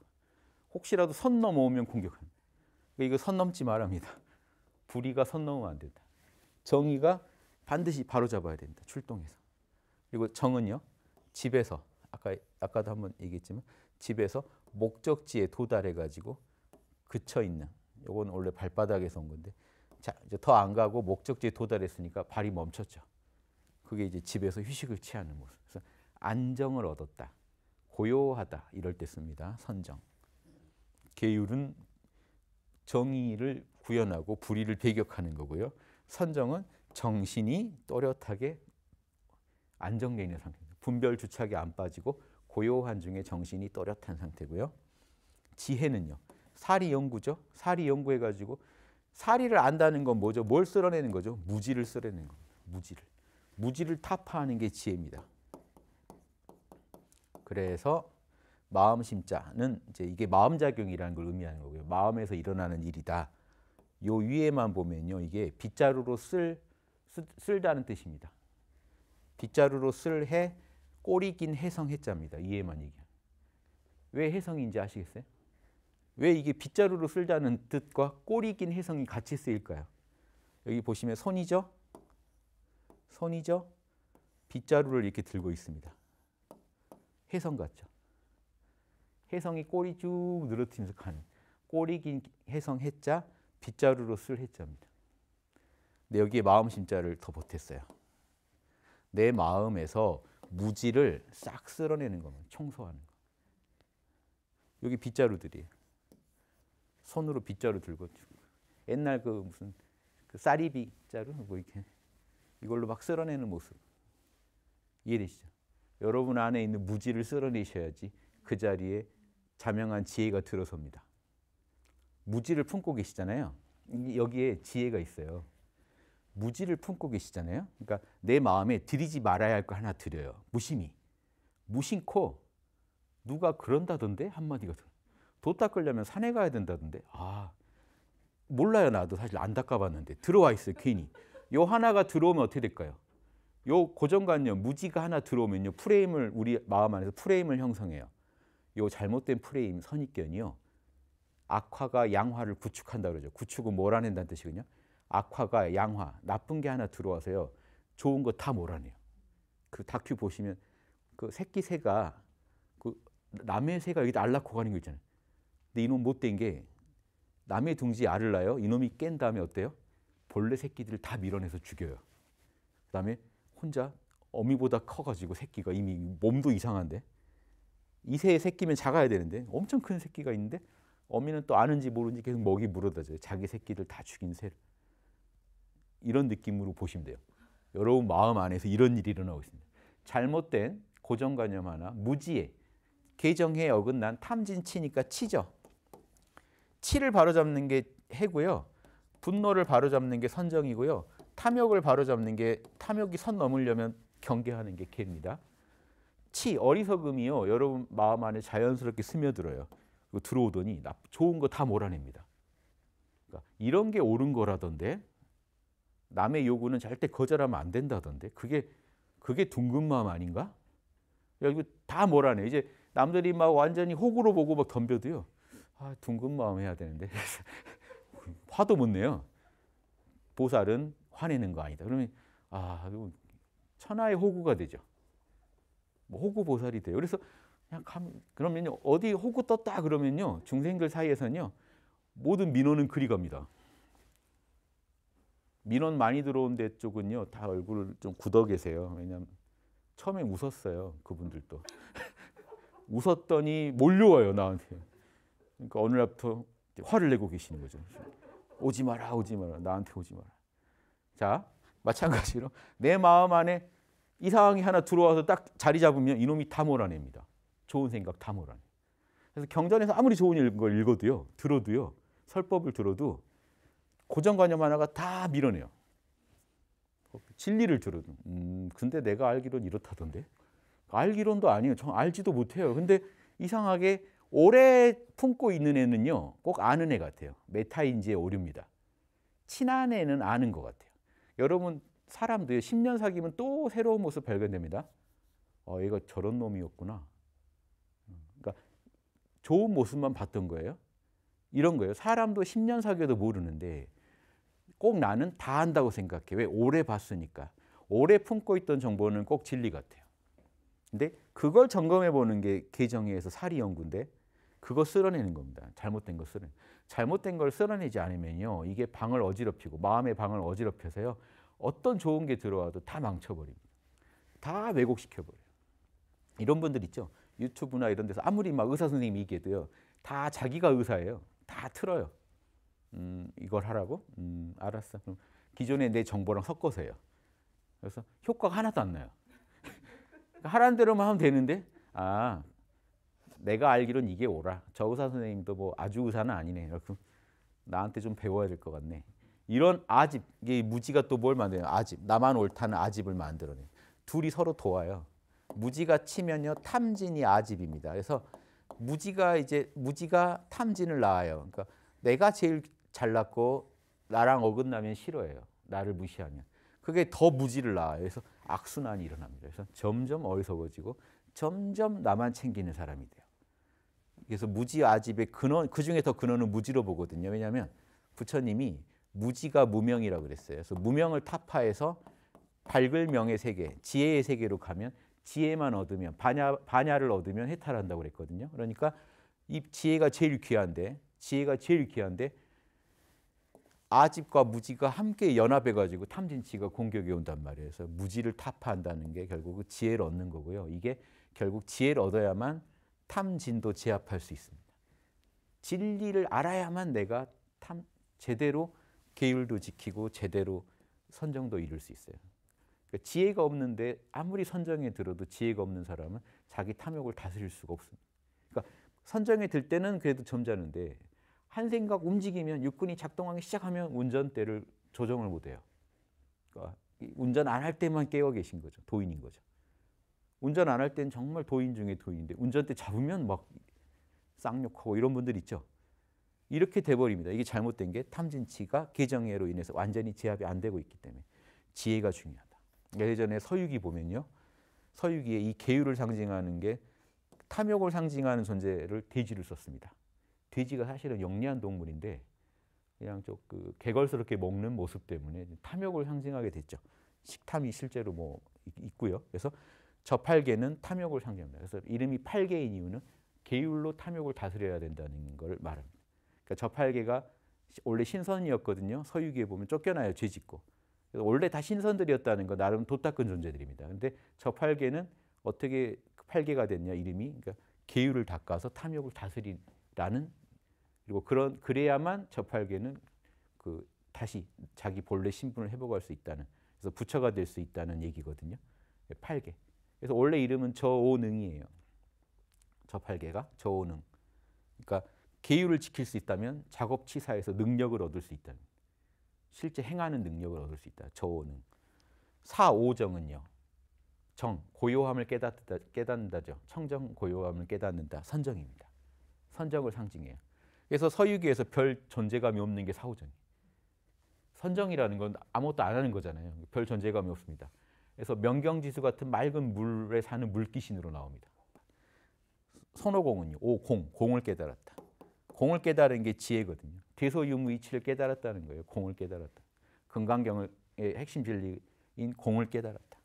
혹시라도 선 넘어오면 공격합니다. 그러니까 이거 선 넘지 말합니다. 불의가 선 넘으면 안 된다. 정의가 반드시 바로 잡아야 된다. 출동해서. 그리고 정은요. 집에서 아까 아까도 한번 얘기했지만 집에서 목적지에 도달해 가지고 그쳐 있는 요건 원래 발바닥에서 온 건데 자, 이제 더 안 가고 목적지에 도달했으니까 발이 멈췄죠. 그게 이제 집에서 휴식을 취하는 모습. 그래서 안정을 얻었다. 고요하다. 이럴 때 씁니다. 선정. 계율은 정의를 구현하고 불의를 배격하는 거고요. 선정은 정신이 또렷하게 안정되 있는 상태. 분별 주착이 안 빠지고 고요한 중에 정신이 또렷한 상태고요. 지혜는요. 사리 연구죠. 사리 연구해 가지고 사리를 안다는 건 뭐죠? 뭘 쓸어내는 거죠? 무지를 쓸어내는 거. 무지를. 무지를 타파하는 게 지혜입니다. 그래서 마음 심자는 이제 이게 마음 작용이라는 걸 의미하는 거고요. 마음에서 일어나는 일이다. 요 위에만 보면요. 이게 빗자루로 쓸 쓸, 다는 뜻입니다. 빗자루로 쓸 해 꼬리긴 해성 해자입니다. 이해만 얘기왜 해성인지 아시겠어요? 왜 이게 빗자루로 쓸다는 뜻과 꼬리 긴혜성이 같이 쓰일까요? 여기 보시면 손이죠? 손이죠? 빗자루를 이렇게 들고 있습니다. 해성 같죠? 해성이 꼬리 쭉 늘어뜨면서 가는 꼬리 긴 해성 해자 빗자루로 쓸 해자입니다. 근데 여기에 마음 심자를 더 보탰어요. 내 마음에서 무지를 싹 쓸어내는 거면 청소하는 거. 여기 빗자루들이에요. 손으로 빗자루 들고 옛날 그 무슨 그 쌀이 빗자루 뭐 이렇게 이걸로 막 쓸어내는 모습 이해되시죠? 여러분 안에 있는 무지를 쓸어내셔야지 그 자리에 자명한 지혜가 들어섭니다. 무지를 품고 계시잖아요. 여기에 지혜가 있어요. 무지를 품고 계시잖아요. 그러니까 내 마음에 드리지 말아야 할 거 하나 드려요. 무심히. 무심코 누가 그런다던데 한마디거든. 도 닦으려면 산에 가야 된다던데. 아, 몰라요. 나도 사실 안 닦아봤는데. 들어와 있어요. 괜히. 요 하나가 들어오면 어떻게 될까요? 요 고정관념, 무지가 하나 들어오면요. 프레임을, 우리 마음 안에서 프레임을 형성해요. 요 잘못된 프레임, 선입견이요. 악화가 양화를 구축한다 그러죠. 구축은 몰아낸다는 뜻이군요. 악화가 양화, 나쁜 게 하나 들어와서요. 좋은 거 다 몰아내요. 그 다큐 보시면 그 새끼 새가 그 남의 새가 여기 날라고 가는 거 있잖아요. 근데 이놈 못된 게 남의 둥지 알을 낳아요. 이놈이 깬 다음에 어때요? 벌레 새끼들을 다 밀어내서 죽여요. 그 다음에 혼자 어미보다 커가지고 새끼가 이미 몸도 이상한데 이세 새끼면 작아야 되는데 엄청 큰 새끼가 있는데 어미는 또 아는지 모르는지 계속 먹이 물어다 줘요. 자기 새끼들 다 죽인 새를. 이런 느낌으로 보시면 돼요. 여러분 마음 안에서 이런 일이 일어나고 있습니다. 잘못된 고정관념 하나, 무지에, 개정에 어긋난 탐진 치니까 치죠. 치를 바로잡는 게 해고요. 분노를 바로잡는 게 선정이고요. 탐욕을 바로잡는 게 탐욕이 선 넘으려면 경계하는 게 개입니다. 치, 어리석음이요. 여러분 마음 안에 자연스럽게 스며들어요. 들어오더니 좋은 거 다 몰아냅니다. 그러니까 이런 게 옳은 거라던데 남의 요구는 절대 거절하면 안 된다던데 그게 그게 둥근 마음 아닌가? 야, 그러니까 이거 다 몰아내. 이제 남들이 막 완전히 호구로 보고 막 덤벼도요. 아, 둥근 마음 해야 되는데. 화도 못 내요. 보살은 화내는 거 아니다. 그러면 아, 천하의 호구가 되죠. 뭐 호구 보살이 돼요. 그래서 그냥 감, 그러면 어디 호구 떴다 그러면요. 중생들 사이에서는요. 모든 민원은 그리 갑니다. 민원 많이 들어온 데 쪽은요. 다 얼굴을 좀 굳어 계세요. 왜냐면 처음에 웃었어요. 그분들도. 웃었더니 몰려와요. 나한테. 그러니까 오늘 부터 화를 내고 계시는 거죠. 오지 마라, 오지 마라, 나한테 오지 마라. 자, 마찬가지로 내 마음 안에 이상이 하나 들어와서 딱 자리 잡으면 이놈이 다 몰아냅니다. 좋은 생각 다 몰아내. 그래서 경전에서 아무리 좋은 걸 읽어도요, 들어도요, 설법을 들어도 고정관념 하나가 다 밀어내요. 진리를 들어도 음, 근데 내가 알기론 이렇다던데 알기론도 아니에요. 전 알지도 못해요. 근데 이상하게 오래 품고 있는 애는요, 꼭 아는 애 같아요. 메타인지의 오류입니다. 친한 애는 아는 것 같아요. 여러분, 사람도 10년 사귀면 또 새로운 모습 발견됩니다. 어, 얘가 저런 놈이었구나. 음, 그러니까 좋은 모습만 봤던 거예요. 이런 거예요. 사람도 10년 사귀어도 모르는데 꼭 나는 다 안다고 생각해. 왜? 오래 봤으니까. 오래 품고 있던 정보는 꼭 진리 같아요. 근데 그걸 점검해 보는 게 계정에서 사리 연구인데 그거 쓸어내는 겁니다. 잘못된 것을 잘못된 걸 쓸어내지 않으면요. 이게 방을 어지럽히고 마음의 방을 어지럽혀서요. 어떤 좋은 게 들어와도 다 망쳐버립니다. 다 왜곡시켜버려요. 이런 분들 있죠. 유튜브나 이런 데서 아무리 막 의사 선생님이 얘기해도요. 다 자기가 의사예요. 다 틀어요. 음, 이걸 하라고? 음, 알았어. 그럼 기존의 내 정보랑 섞어서 요 그래서 효과가 하나도 안 나요. 하라는 대로만 하면 되는데, 아, 내가 알기론 이게 오라. 저 의사 선생님도 뭐 아주 의사는 아니네. 이렇게 나한테 좀 배워야 될 것 같네. 이런 아집, 이게 무지가 또 뭘 만드냐. 아집, 나만 옳다는 아집을 만들어내. 둘이 서로 도와요. 무지가 치면요. 탐진이 아집입니다. 그래서 무지가 이제 무지가 탐진을 낳아요. 그러니까 내가 제일 잘났고 나랑 어긋나면 싫어해요. 나를 무시하면. 그게 더 무지를 낳아요. 그래서 악순환이 일어납니다. 그래서 점점 어리석어지고 점점 나만 챙기는 사람이 돼요. 그래서 무지아집의 근원 그 중에 더 근원은 무지로 보거든요. 왜냐하면 부처님이 무지가 무명이라고 그랬어요. 그래서 무명을 타파해서 밝을 명의 세계, 지혜의 세계로 가면 지혜만 얻으면 반야 반야를 얻으면 해탈한다고 그랬거든요. 그러니까 이 지혜가 제일 귀한데 지혜가 제일 귀한데 아집과 무지가 함께 연합해 가지고 탐진치가 공격에 온단 말이에요. 그래서 무지를 타파한다는 게 결국 그 지혜를 얻는 거고요. 이게 결국 지혜를 얻어야만 탐진도 제압할 수 있습니다. 진리를 알아야만 내가 탐, 제대로 계율도 지키고 제대로 선정도 이룰 수 있어요. 그러니까 지혜가 없는데 아무리 선정에 들어도 지혜가 없는 사람은 자기 탐욕을 다스릴 수가 없습니다. 그러니까 선정에 들 때는 그래도 점잖은데 한 생각 움직이면 육군이 작동하기 시작하면 운전대를 조정을 못해요. 그러니까 운전 안 할 때만 깨어 계신 거죠. 도인인 거죠. 운전 안 할 땐 정말 도인 중에 도인인데 운전대 잡으면 막 쌍욕하고 이런 분들 있죠. 이렇게 돼버립니다. 이게 잘못된 게 탐진치가 개정해로 인해서 완전히 제압이 안 되고 있기 때문에 지혜가 중요하다. 예전에 서유기 보면요. 서유기에 이 계율을 상징하는 게 탐욕을 상징하는 존재를 돼지를 썼습니다. 돼지가 사실은 영리한 동물인데 그냥 좀그 개걸스럽게 먹는 모습 때문에 탐욕을 상징하게 됐죠. 식탐이 실제로 뭐 있고요. 그래서 저 팔계는 탐욕을 상징합니다. 그래서 이름이 팔계인 이유는 계율로 탐욕을 다스려야 된다는 걸 말합니다. 그러니까 저 팔계가 원래 신선이었거든요. 서유기에 보면 쫓겨나요, 죄짓고. 원래 다 신선들이었다는 거 나름 도닦은 존재들입니다. 근데 저 팔계는 어떻게 그 팔계가 됐냐 이름이 그러니까 계율을 닦아서 탐욕을 다스리라는 그리고 그런 그래야만 저 팔계는 그 다시 자기 본래 신분을 회복할 수 있다는 그래서 부처가 될 수 있다는 얘기거든요. 팔계. 그래서 원래 이름은 저오능이에요. 저팔계가 저오능. 그러니까 계율을 지킬 수 있다면 작업 치사에서 능력을 얻을 수 있다. 실제 행하는 능력을 얻을 수 있다. 저오능. 사오정은요. 정, 고요함을 깨닫다, 깨닫는다죠. 청정, 고요함을 깨닫는다. 선정입니다. 선정을 상징해요. 그래서 서유기에서 별 존재감이 없는 게 사오정이에요. 선정이라는 건 아무것도 안 하는 거잖아요. 별 존재감이 없습니다. 그래서 명경지수 같은 맑은 물에 사는 물귀신으로 나옵니다. 선호공은요. 오공, 공을 깨달았다. 공을 깨달은 게 지혜거든요. 대소유무이치를 깨달았다는 거예요. 공을 깨달았다. 금강경의 핵심 진리인 공을 깨달았다.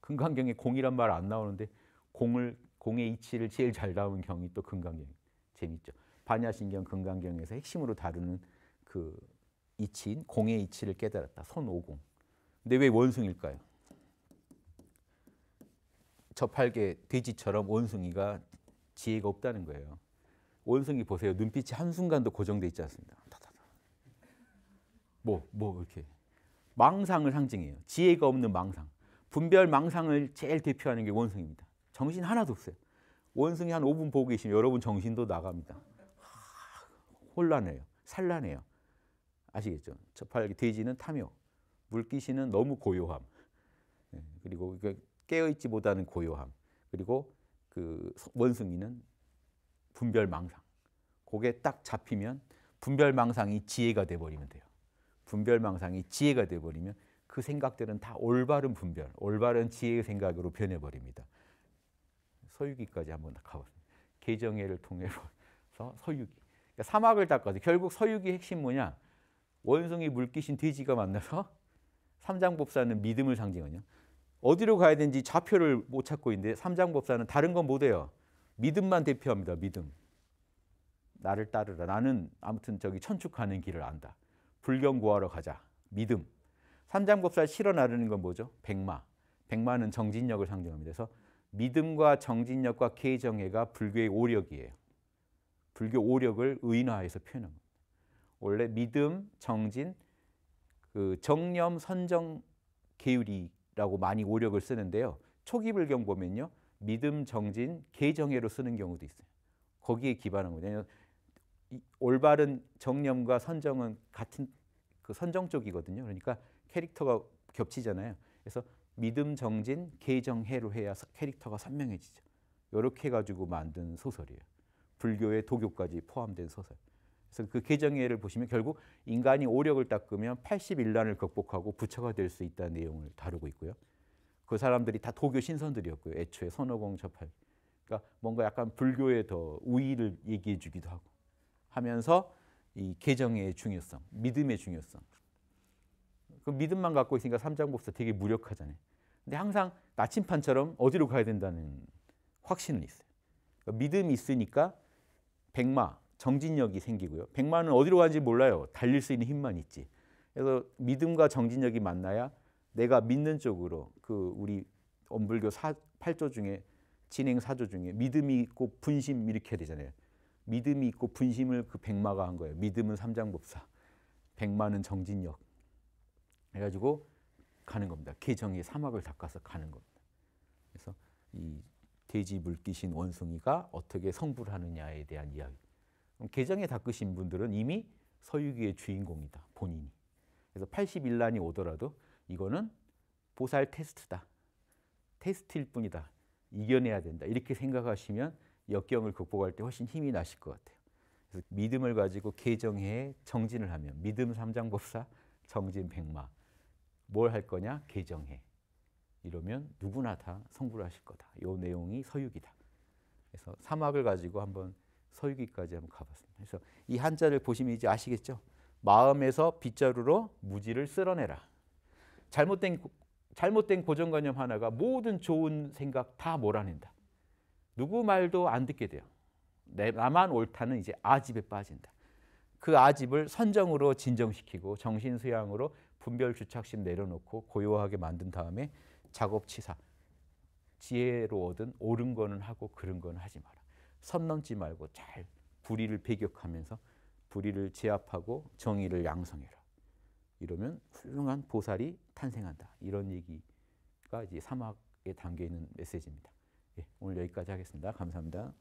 금강경에 공이란 말 안 나오는데 공을 공의 이치를 제일 잘 나온 경이 또 금강경. 재밌죠. 반야신경 금강경에서 핵심으로 다루는 그 이치인 공의 이치를 깨달았다. 선오공. 근데 왜 원숭일까요? 저팔계 돼지처럼 원숭이가 지혜가 없다는 거예요. 원숭이 보세요. 눈빛이 한순간도 고정돼 있지 않습니다. 뭐, 뭐, 이렇게. 망상을 상징해요. 지혜가 없는 망상. 분별 망상을 제일 대표하는 게 원숭이입니다. 정신 하나도 없어요. 원숭이 한 5분 보고 계시면 여러분 정신도 나갑니다. 하, 혼란해요. 산란해요. 아시겠죠? 저팔계 돼지는 탐욕, 물귀신은 너무 고요함. 예, 그리고 그 깨어있지 못하는 고요함 그리고 그 원숭이는 분별망상 그게 딱 잡히면 분별망상이 지혜가 돼버리면 돼요 분별망상이 지혜가 돼버리면 그 생각들은 다 올바른 분별, 올바른 지혜의 생각으로 변해버립니다. 서유기까지 한번 가봤습다 개정해를 통해서 서유기. 그러니까 사막을 닦아서 결국 서유기 핵심 뭐냐? 원숭이 물귀신 돼지가 만나서 삼장법사는 믿음을 상징하냐? 어디로 가야 되는지 좌표를 못 찾고 있는데 삼장법사는 다른 건 못해요. 믿음만 대표합니다. 믿음. 나를 따르라. 나는 아무튼 저기 천축하는 길을 안다. 불경 구하러 가자. 믿음. 삼장법사 실어 나르는 건 뭐죠? 백마. 백마는 정진력을 상징합니다. 그래서 믿음과 정진력과 계정애가 불교의 오력이에요. 불교 오력을 의인화해서 표현한 겁니다. 원래 믿음, 정진, 그 정념, 선정, 계율이 라고 많이 오력을 쓰는데요. 초기 불경 보면요. 믿음, 정진, 개정해로 쓰는 경우도 있어요. 거기에 기반한 거예 올바른 정념과 선정은 같은 그 선정 쪽이거든요. 그러니까 캐릭터가 겹치잖아요. 그래서 믿음, 정진, 개정해로 해야 캐릭터가 선명해지죠. 이렇게 가지고 만든 소설이에요. 불교의 도교까지 포함된 소설. 그래서 그 개정예를 보시면 결국 인간이 오력을 닦으면 8 1란을 극복하고 부처가 될 수 있다는 내용을 다루고 있고요. 그 사람들이 다 도교 신선들이었고요. 애초에 선호공 접할. 그러니까 뭔가 약간 불교의 더 우위를 얘기해 주기도 하고 하면서 이 개정의 중요성, 믿음의 중요성. 그 믿음만 갖고 있으니까 삼장법사 되게 무력하잖아요. 근데 항상 나침판처럼 어디로 가야 된다는 확신은 있어요. 그러니까 믿음이 있으니까 백마, 정진력이 생기고요. 100만은 어디로 가는지 몰라요. 달릴 수 있는 힘만 있지. 그래서 믿음과 정진력이 만나야 내가 믿는 쪽으로 그 우리 엄불교 사, 8조 중에 진행 사조 중에 믿음이 있고 분심 일으켜야 되잖아요. 믿음이 있고 분심을 그 백마가 한 거예요. 믿음은 삼장법사, 백마는 정진력. 해가지고 가는 겁니다. 계정의 사막을 닦아서 가는 겁니다. 그래서 이 돼지 물귀신 원숭이가 어떻게 성불하느냐에 대한 이야기. 계정에 닦으신 분들은 이미 서유기의 주인공이다. 본인이. 그래서 81난이 오더라도 이거는 보살 테스트다. 테스트일 뿐이다. 이겨내야 된다. 이렇게 생각하시면 역경을 극복할 때 훨씬 힘이 나실 것 같아요. 그래서 믿음을 가지고 개정해 정진을 하면 믿음 삼장법사 정진 백마 뭘 할 거냐 개정해 이러면 누구나 다 성불하실 거다. 요 내용이 서유기다. 그래서 사막을 가지고 한번 서유기까지 한번 가봤습니다. 그래서 이 한자를 보시면 이제 아시겠죠? 마음에서 빗자루로 무지를 쓸어내라. 잘못된 잘못된 고정관념 하나가 모든 좋은 생각 다 몰아낸다. 누구 말도 안 듣게 돼요. 내, 나만 옳다는 이제 아집에 빠진다. 그 아집을 선정으로 진정시키고 정신수양으로 분별 주착심 내려놓고 고요하게 만든 다음에 작업치사 지혜로 얻은 옳은 거는 하고 그른 거는 하지 마라. 선 넘지 말고 잘 불의를 배격하면서 불의를 제압하고 정의를 양성해라. 이러면 훌륭한 보살이 탄생한다. 이런 얘기가 이제 사막에 담겨 있는 메시지입니다. 예, 오늘 여기까지 하겠습니다. 감사합니다.